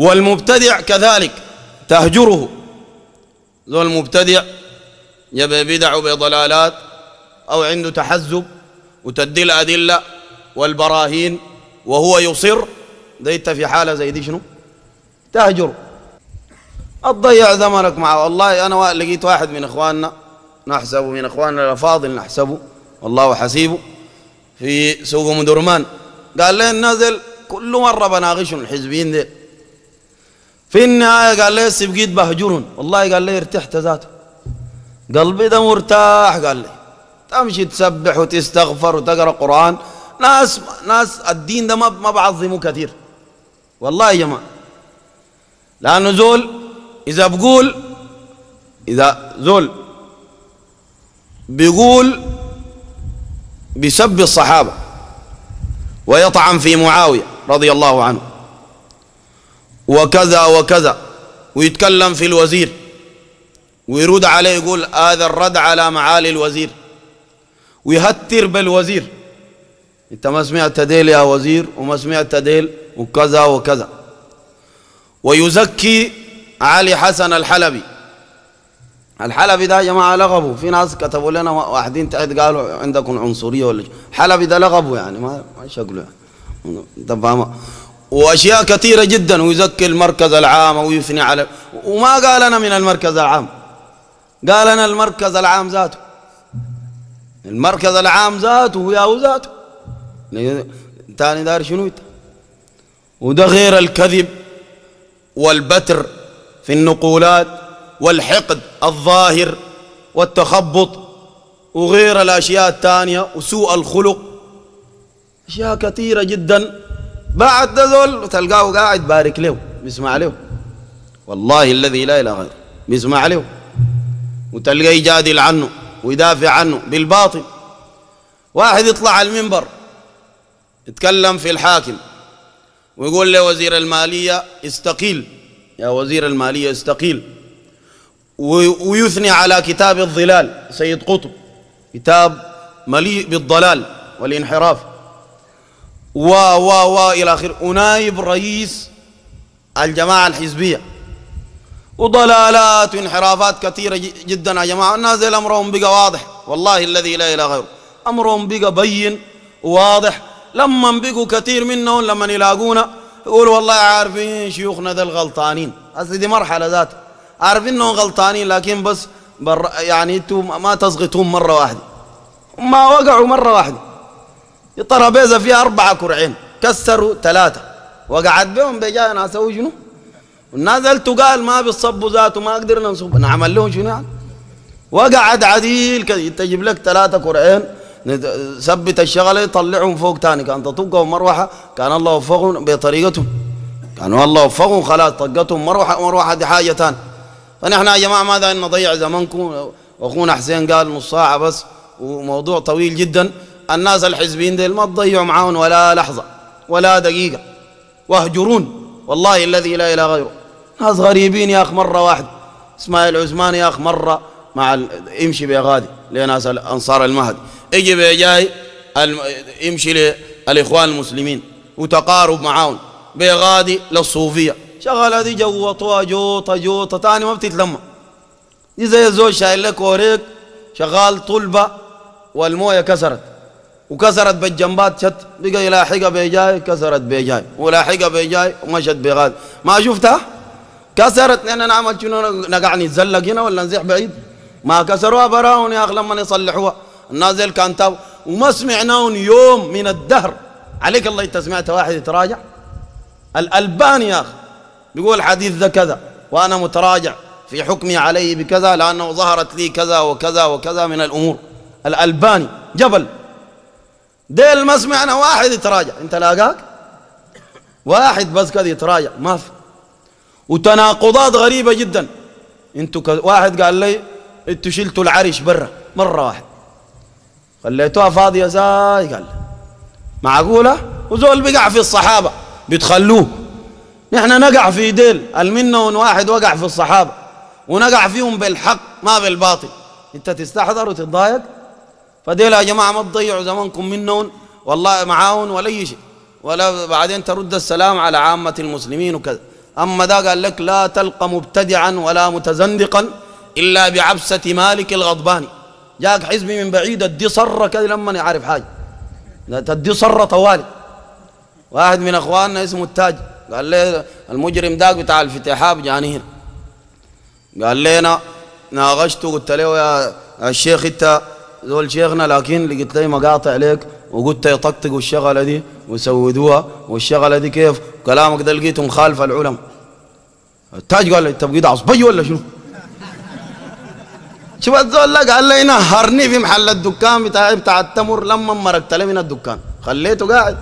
والمبتدع كذلك تهجره ذو المبتدع يبي بدع بضلالات أو عنده تحزب وتدي الأدلة والبراهين وهو يصر ديت في حالة زي دي شنو تهجر تضيع زمنك معه والله أنا لقيت واحد من إخواننا نحسبه من إخواننا الأفاضل نحسبه والله حسيبه في سوق مدرمان قال لي نزل كل مرة بناقشهم الحزبيين ذي في النهاية قال لي سبقيت بهجرهم والله قال لي ارتحت ذاته قلبي ده مرتاح قال لي تمشي تسبح وتستغفر وتقرأ قرآن ناس ناس الدين ده ما ما بعظمه كثير والله يا جماعة لأنه زول إذا بقول إذا زول بيقول بيسب الصحابة ويطعن في معاوية رضي الله عنه وكذا وكذا ويتكلم في الوزير ويرد عليه يقول هذا الرد على معالي الوزير ويهتر بالوزير انت ما سمعت ديل يا وزير وما سمعت ديل وكذا وكذا ويزكي علي حسن الحلبي الحلبي ده يا جماعه لغبوا في ناس كتبوا لنا واحدين تحت قالوا عندكم عنصريه ولا حلبي ده لغبوا يعني ما شكله يعني وأشياء كثيرة جدا ويزكي المركز العام ويثني على وما قال أنا من المركز العام قال أنا المركز العام ذاته المركز العام ذاته يا ذاته تاني دار شنو انت وده غير الكذب والبتر في النقولات والحقد الظاهر والتخبط وغير الأشياء الثانية وسوء الخلق أشياء كثيرة جداً بعد ذول تلقاه قاعد بارك له بيسمع له والله الذي لا اله غيره بيسمع له وتلقاه يجادل عنه ويدافع عنه بالباطل واحد يطلع على المنبر يتكلم في الحاكم ويقول لوزير المالية استقيل يا وزير المالية استقيل ويثني على كتاب الظلال سيد قطب كتاب مليء بالضلال والانحراف و و و إلى آخره ونائب رئيس الجماعة الحزبية وضلالات وانحرافات كثيرة جدا يا جماعة الناس أمرهم بقى واضح والله الذي لا إله غيره أمرهم بقى بين وواضح لما بقوا كثير منهم لما يلاقونا يقولوا والله عارفين شيوخنا ذا الغلطانين هذه دي مرحلة ذات عارفين انهم غلطانين لكن بس بر يعني انتم ما تسقطون مرة واحدة ما وقعوا مرة واحدة الطرابيزه طرابيزه فيها اربعه كرعين كسروا ثلاثه وقعد بهم بجاء ناس شنو والناس وقال ما بيصبوا ذاته ما قدرنا نصب نعمل لهم شنو يعني وقعد عديل كده تجيب لك ثلاثه كرعين ثبت الشغله يطلعهم فوق ثاني كان تطقهم مروحه كان الله وفقهم بطريقتهم كانوا الله وفقهم خلاص طقتهم مروحه مروحه دي حاجه ثانيه فنحن يا جماعه ماذا نضيع زمنكم واخونا حسين قال نص ساعه بس وموضوع طويل جدا الناس الحزبيين ديل ما تضيعوا معاهم ولا لحظة ولا دقيقة واهجرون والله الذي لا إله غيره ناس غريبين يا أخ مرة واحد إسماعيل عثمان يا أخ مرة مع امشي بيا غادي لناس الأنصار المهدي اجي بيا جاي امشي للإخوان المسلمين وتقارب معاهم بيا غادي للصوفية شغالة دي جوطوها جوطة جوطة تاني ما بتتلمع دي زي الزوج شايل لك وريك شغال طلبة والمويه كسرت وكسرت بالجنبات شت بقى يلاحقها بيجاي كسرت بيجاي ولاحقها بيجاي ومشت بغاد ما شفتها كسرت لان انا عملت شنو نقع نتزلق هنا ولا نزيح بعيد ما كسروها براهم يا اخ لما يصلحوها النازل كان تاب وما سمعناهم يوم من الدهر عليك الله انت سمعت واحد يتراجع الالباني يا اخي بيقول حديث ذا كذا وانا متراجع في حكمي عليه بكذا لانه ظهرت لي كذا وكذا وكذا من الامور الالباني جبل ديل ما سمعنا واحد يتراجع انت لاقاك واحد بس كذا يتراجع ما في وتناقضات غريبة جدا انتوا ك... واحد قال لي انتوا شلتوا العرش برا مرة واحد خليتوها فاضية زاي قال معقولة وزول بقع في الصحابة بتخلوه نحن نقع في ديل المنون واحد وقع في الصحابة ونقع فيهم بالحق ما بالباطل انت تستحضر وتتضايق فديل يا جماعه ما تضيعوا زمانكم منهم والله معاون ولا اي شيء ولا بعدين ترد السلام على عامه المسلمين وكذا اما ذا قال لك لا تلقى مبتدعا ولا متزندقا الا بعبسه مالك الغضبان جاك حزبي من بعيد ادي صره كذا لما يعرف حاجه تدي صره طوالي واحد من اخواننا اسمه التاج قال لي المجرم داك بتاع الفتحاب جاني هنا قال لي انا ناقشته قلت له يا الشيخ انت زول شيخنا لكن لقيت لي مقاطع لك وقلت يطقطقوا الشغله دي وسودوها والشغله دي كيف كلامك ده لقيته مخالف العلماء التاج قال لي تبقى عصبي ولا شنو؟ شوف الزول قال لي نهرني في محل الدكان بتاع بتاع التمر لما مرقت لي من الدكان خليته قاعد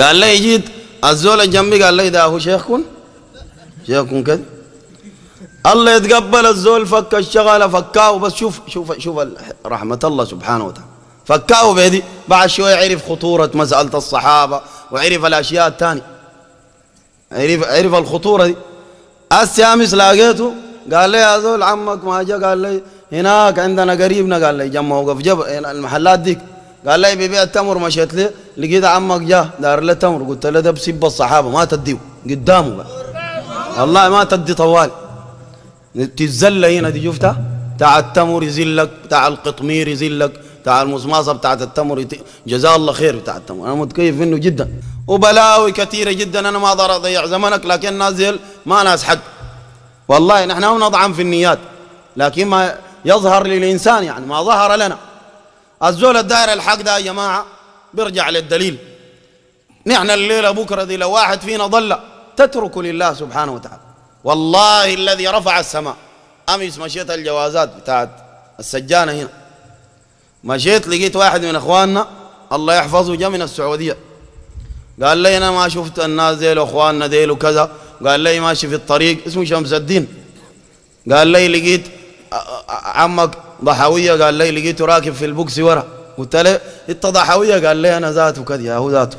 قال لي جيت الزول جنبي قال لي ده هو شيخكم شيخكم كده الله يتقبل الزول فك الشغله فكاه بس شوف شوف شوف رحمه الله سبحانه وتعالى فكاه بيدي بعد شويه عرف خطوره مساله الصحابه وعرف الاشياء الثانيه عرف عرف الخطوره دي هسه امس لقيته قال لي يا زول عمك ما جاء قال لي هناك عندنا قريبنا قال لي جنب موقف جبل المحلات ديك قال لي ببيع تمر مشيت لي لقيت عمك جاء دار له تمر قلت له ده بسب الصحابه ما تديه قدامه الله والله ما تدي طوالي تزل هنا دي شفتها تاع التمر يزلك تاع القطمير يزلك تاع المصماصه بتاعت التمر جزاه الله خير بتاع التمر انا متكيف منه جدا وبلاوي كثيره جدا انا ما اقدر اضيع زمنك لكن نازل ما ناس حد والله نحن نطعم في النيات لكن ما يظهر للانسان يعني ما ظهر لنا الزول الدائر الحق ده يا جماعه بيرجع للدليل نحن الليله بكره دي لو واحد فينا ضل تترك لله سبحانه وتعالى والله الذي رفع السماء امس مشيت الجوازات بتاعت السجانه هنا مشيت لقيت واحد من اخواننا الله يحفظه جاء من السعوديه قال لي انا ما شفت الناس ديل واخواننا ديل وكذا قال لي ماشي في الطريق اسمه شمس الدين قال لي لقيت عمك ضحويه قال لي لقيته راكب في البوكسي ورا قلت له انت ضحويه قال لي انا ذاته كذا هو ذاته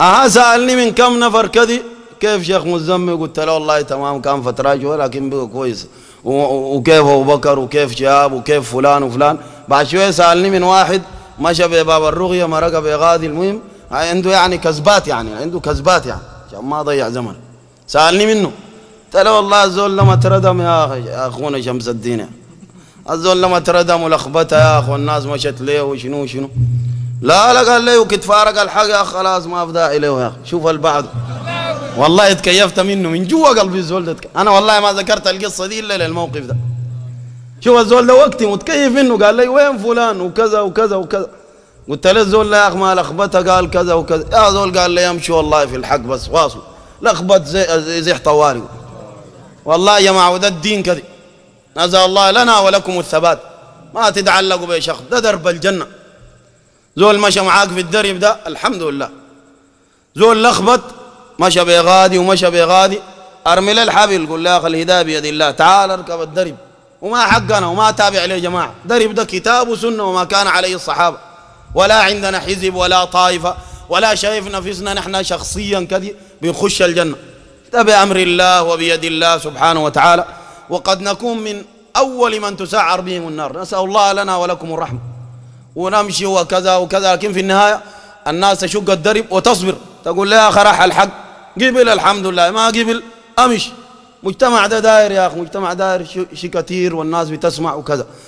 اها سالني من كم نفر كذي كيف شيخ مزمي قلت له والله تمام كان فترة جوا لكن بقى كويس وكيف ابو بكر وكيف شهاب وكيف فلان وفلان بعد شويه سالني من واحد مشى بباب الرغيه مرق بغادي المهم عنده يعني كذبات يعني عنده كذبات يعني عشان ما ضيع زمن سالني منه قلت له والله الزول لما تردم يا اخي يا اخونا شمس الدين يعني. الزول لما تردم ولخبطه يا اخو الناس مشت ليه وشنو شنو لا لا قال لي وكتفارق الحق يا خلاص ما في داعي له يا اخي شوف البعض والله اتكيفت منه من جوا قلبي الزول ده انا والله ما ذكرت القصه دي الا للموقف ده شوف الزول ده وقتي متكيف منه قال لي وين فلان وكذا وكذا وكذا قلت له الزول يا اخ ما لخبطه قال كذا وكذا يا زول قال لي امشي والله في الحق بس واصل لخبط زي زي طوارئ والله يا جماعه وده الدين كذا نزل الله لنا ولكم الثبات ما تتعلقوا بشخص ده درب الجنه زول مشى معاك في الدرب ده الحمد لله زول لخبط مشى بغادي ومشى بغادي ارمل الحبل قول يا اخي الهدايه بيد الله تعال اركب الدرب وما حقنا وما تابع له يا جماعه درب ده كتاب وسنه وما كان عليه الصحابه ولا عندنا حزب ولا طائفه ولا شايف نفسنا نحن شخصيا كذي بنخش الجنه ده بامر الله وبيد الله سبحانه وتعالى وقد نكون من اول من تسعر بهم النار نسال الله لنا ولكم الرحمه ونمشي وكذا وكذا لكن في النهايه الناس تشق الدرب وتصبر تقول لا اخي راح الحق قبل الحمد لله ما قبل امشي مجتمع ده داير يا اخي مجتمع داير شيء كثير والناس بتسمع وكذا